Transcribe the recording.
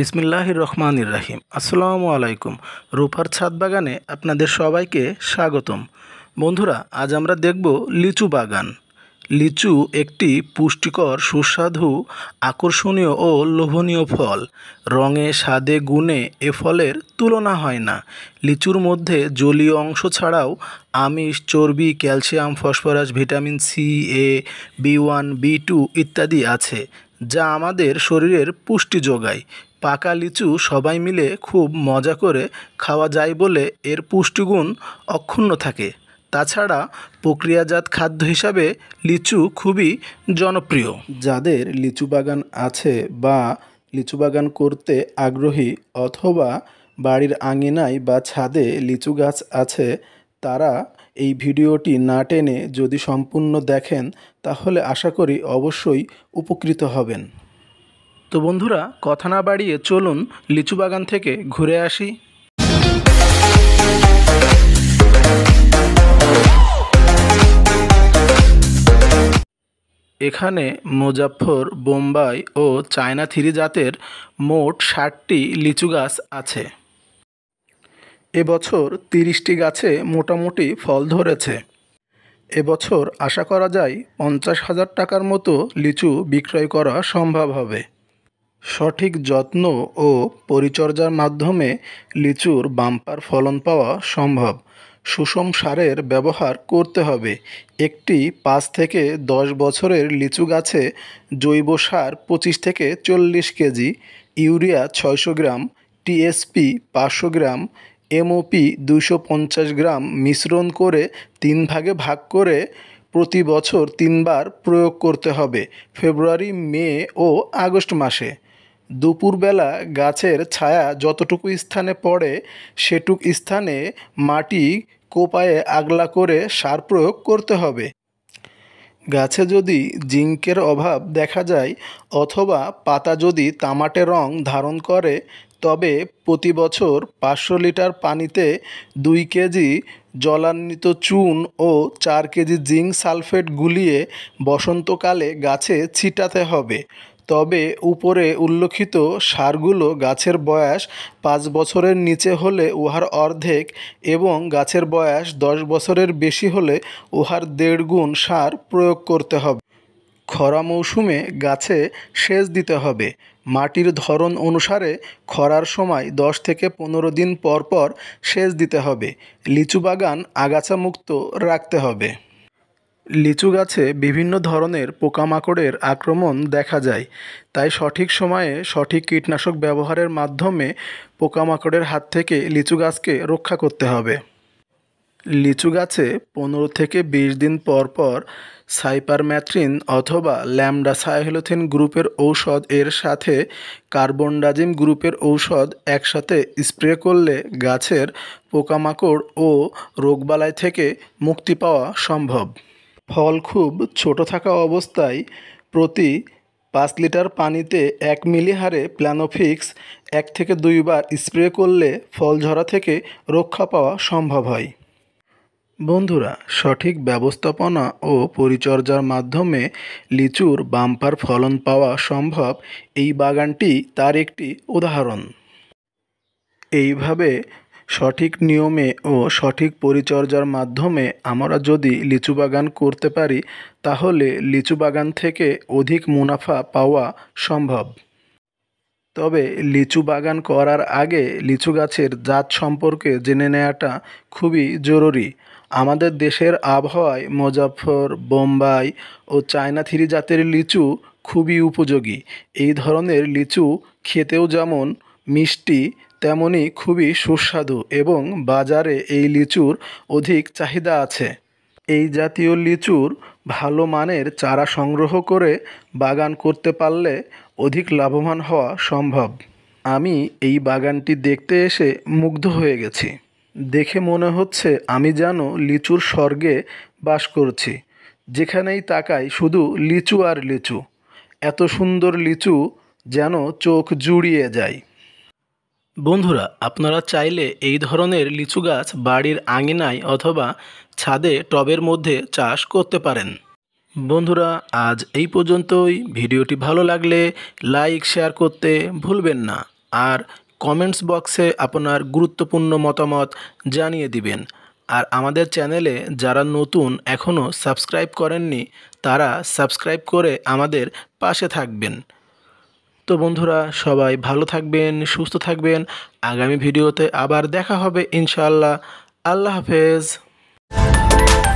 বিসমিল্লাহির রহমান রাহিম আসসালামু আলাইকুম রূপার ছাদ বাগানে আপনাদের সবাইকে স্বাগতম বন্ধুরা আজ আমরা দেখব লিচু বাগান লিচু একটি পুষ্টিকর সুস্বাদু আকর্ষণীয় ও লোভনীয় ফল রঙে স্বাদে গুণে এ ফলের তুলনা হয় না লিচুর মধ্যে জলীয় অংশ ছাড়াও আমিষ চর্বি calcium phosphorus vitamin C A B one B two ইত্যাদি আছে যা আমাদের শরীরের পুষ্টি যোগায় পাকা লিচু সবাই মিলে খুব মজা করে খাওয়া যায় বলে এর পুষ্টিগুণ অক্ষুণ্ণ থাকে তাছাড়া প্রক্রিয়াজাত খাদ্য হিসাবে লিচু খুবই জনপ্রিয় যাদের লিচু বাগান আছে বা লিচু বাগান করতে আগ্রহী অথবা বাড়ির আঙিনায় বা ছাদে লিচু গাছ আছে তারা এই ভিডিওটি না টেনে যদি সম্পূর্ণ দেখেন তাহলে আশা করি অবশ্যই উপকৃত হবেন তো বন্ধুরা কথা না বাড়িয়ে চলুন লিচু বাগান থেকে ঘুরে আসি এখানে মুজাফর বোম্বাই ও চায়না থ্রি জাতের মোট ষাটটি লিচু গাছ আছে এবছর তিরিশটি গাছে মোটামুটি ফল ধরেছে এবছর আশা করা যায় পঞ্চাশ হাজার টাকার মতো লিচু বিক্রয় করা সম্ভব হবে সঠিক যত্ন ও পরিচর্যার মাধ্যমে লিচুর বাম্পার ফলন পাওয়া সম্ভব সুষম সারের ব্যবহার করতে হবে একটি পাঁচ থেকে দশ বছরের লিচু গাছে জৈব সার পঁচিশ থেকে চল্লিশ কেজি ইউরিয়া ছয়শো গ্রাম টিএসপি পাঁচশো গ্রাম এমওপি দুশো পঞ্চাশ গ্রাম মিশ্রণ করে তিন ভাগে ভাগ করে প্রতি বছর তিনবার প্রয়োগ করতে হবে ফেব্রুয়ারি মে ও আগস্ট মাসে দুপুরবেলা গাছের ছায়া যতটুকু স্থানে পড়ে সেটুক স্থানে মাটি কোপায়ে আগলা করে সার প্রয়োগ করতে হবে গাছে যদি জিঙ্কের অভাব দেখা যায় অথবা পাতা যদি তামাটে রং ধারণ করে তবে প্রতি বছর পাঁচশো লিটার পানিতে দুই কেজি জলান্বিত চুন ও চার কেজি জিঙ্ক সালফেট গুলিয়ে বসন্তকালে গাছে ছিটাতে হবে তবে উপরে উল্লেখিত সারগুলো গাছের বয়স পাঁচ বছরের নিচে হলে উহার অর্ধেক এবং গাছের বয়স দশ বছরের বেশি হলে উহার দেড় গুণ সার প্রয়োগ করতে হবে খরা মৌসুমে গাছে সেচ দিতে হবে মাটির ধরন অনুসারে খরার সময় দশ থেকে পনেরো দিন পর পর সেচ দিতে হবে লিচু বাগান আগাছামুক্ত রাখতে হবে লিচু গাছে বিভিন্ন ধরনের পোকামাকড়ের আক্রমণ দেখা যায় তাই সঠিক সময়ে সঠিক কীটনাশক ব্যবহারের মাধ্যমে পোকামাকড়ের হাত থেকে লিচু গাছকে রক্ষা করতে হবে লিচু গাছে পনেরো থেকে বিশ দিন পর পর সাইপারম্যাথ্রিন অথবা ল্যামডা সাইহেলোথিন গ্রুপের ঔষধ এর সাথে কার্বনডাজিম গ্রুপের ঔষধ একসাথে স্প্রে করলে গাছের পোকামাকড় ও রোগবালাই থেকে মুক্তি পাওয়া সম্ভব ফল খুব ছোট থাকা অবস্থায় প্রতি পাঁচ লিটার পানিতে এক মিলি হারে প্ল্যানোফিক্স এক থেকে দুইবার স্প্রে করলে ফল ঝরা থেকে রক্ষা পাওয়া সম্ভব হয় বন্ধুরা সঠিক ব্যবস্থাপনা ও পরিচর্যার মাধ্যমে লিচুর বাম্পার ফলন পাওয়া সম্ভব এই বাগানটি তার একটি উদাহরণ এইভাবে সঠিক নিয়মে ও সঠিক পরিচর্যার মাধ্যমে আমরা যদি লিচু বাগান করতে পারি তাহলে লিচু বাগান থেকে অধিক মুনাফা পাওয়া সম্ভব তবে লিচু বাগান করার আগে লিচু গাছের জাত সম্পর্কে জেনে নেওয়াটা খুবই জরুরি আমাদের দেশের আবহাওয়ায় মজাফর বোম্বাই ও চায়না থিরি জাতের লিচু খুবই উপযোগী এই ধরনের লিচু খেতেও যেমন মিষ্টি তেমনই খুবই সুস্বাদু এবং বাজারে এই লিচুর অধিক চাহিদা আছে এই জাতীয় লিচুর ভালো মানের চারা সংগ্রহ করে বাগান করতে পারলে অধিক লাভবান হওয়া সম্ভব আমি এই বাগানটি দেখতে এসে মুগ্ধ হয়ে গেছি দেখে মনে হচ্ছে আমি যেন লিচুর স্বর্গে বাস করছি যেখানেই তাকাই শুধু লিচু আর লিচু এত সুন্দর লিচু যেন চোখ জুড়িয়ে যায় বন্ধুরা আপনারা চাইলে এই ধরনের লিচু গাছ বাড়ির আঙিনায় অথবা ছাদে টবের মধ্যে চাষ করতে পারেন বন্ধুরা আজ এই পর্যন্তই ভিডিওটি ভালো লাগলে লাইক শেয়ার করতে ভুলবেন না আর কমেন্টস বক্সে আপনার গুরুত্বপূর্ণ মতামত জানিয়ে দিবেন আর আমাদের চ্যানেলে যারা নতুন এখনও সাবস্ক্রাইব করেননি তারা সাবস্ক্রাইব করে আমাদের পাশে থাকবেন তো বন্ধুরা সবাই ভালো থাকবেন সুস্থ থাকবেন আগামী ভিডিওতে আবার দেখা হবে ইনশাআল্লাহ আল্লাহ হাফেজ